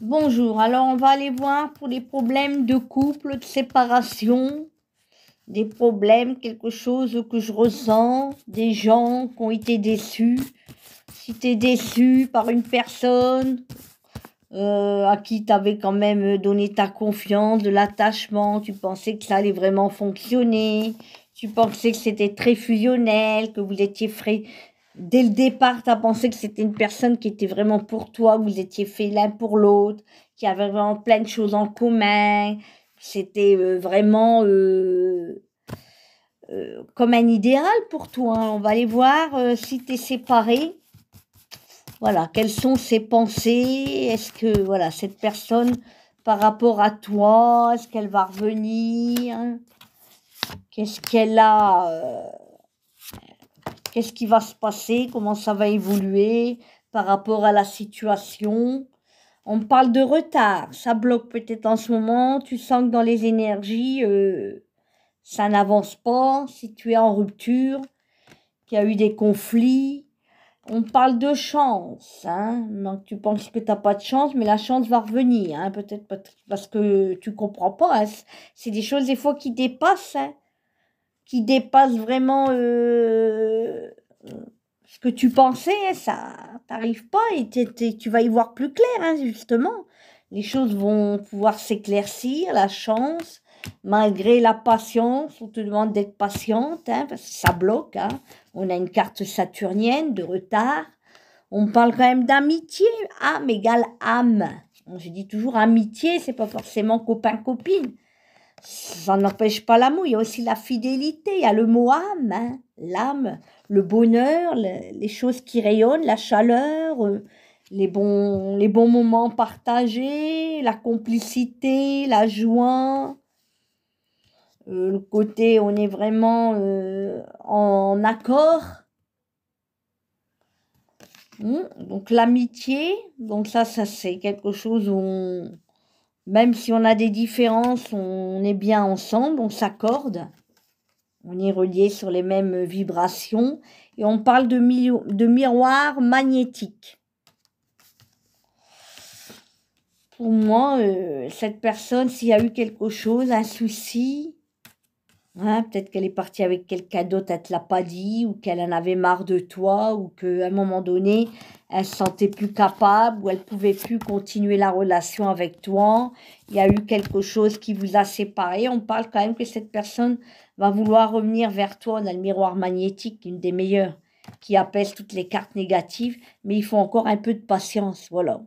Bonjour, alors on va aller voir pour les problèmes de couple, de séparation, des problèmes, quelque chose que je ressens, des gens qui ont été déçus. Si tu es déçu par une personne euh, à qui tu avais quand même donné ta confiance, de l'attachement, tu pensais que ça allait vraiment fonctionner, tu pensais que c'était très fusionnel, que vous étiez frais, dès le départ, tu as pensé que c'était une personne qui était vraiment pour toi, vous étiez fait l'un pour l'autre, qui avait vraiment plein de choses en commun. C'était euh, vraiment euh, euh, comme un idéal pour toi. Hein. On va aller voir si tu es séparé. Voilà, quelles sont ses pensées Est-ce que voilà cette personne par rapport à toi, est-ce qu'elle va revenir Qu'est-ce qu'elle a qu'est-ce qui va se passer, comment ça va évoluer par rapport à la situation. On parle de retard, ça bloque peut-être en ce moment, tu sens que dans les énergies, euh, ça n'avance pas, si tu es en rupture, qu'il y a eu des conflits. On parle de chance, hein. Donc, tu penses que tu n'as pas de chance, mais la chance va revenir, hein. peut-être parce que tu comprends pas. Hein. C'est des choses des fois qui dépassent, qui dépassent vraiment euh, ce que tu pensais, hein, ça t'arrive pas et tu vas y voir plus clair, hein, justement. Les choses vont pouvoir s'éclaircir, la chance, malgré la patience, on te demande d'être patiente, hein, parce que ça bloque. On a une carte saturnienne de retard. On parle quand même d'amitié, âme égale âme. On se dit toujours amitié, c'est pas forcément copain-copine ça n'empêche pas l'amour, il y a aussi la fidélité, il y a le mot âme, hein. l'âme, le bonheur, les choses qui rayonnent, la chaleur, euh, les, bons, les bons moments partagés, la complicité, la joie. Euh, le côté, on est vraiment euh, en accord. Hmm, donc l'amitié, donc ça, ça c'est quelque chose où on, même si on a des différences, on est bien ensemble, on s'accorde, on est relié sur les mêmes vibrations et on parle de, de miroir magnétique. Pour moi, euh, cette personne, s'il y a eu quelque chose, un souci, Hein, peut-être qu'elle est partie avec quelqu'un d'autre, elle te l'a pas dit, ou qu'elle en avait marre de toi, ou qu'à un moment donné, elle se sentait plus capable, ou elle pouvait plus continuer la relation avec toi. Il y a eu quelque chose qui vous a séparé. On parle quand même que cette personne va vouloir revenir vers toi. On a le miroir magnétique, une des meilleures, qui appelle toutes les cartes négatives, mais il faut encore un peu de patience. Voilà.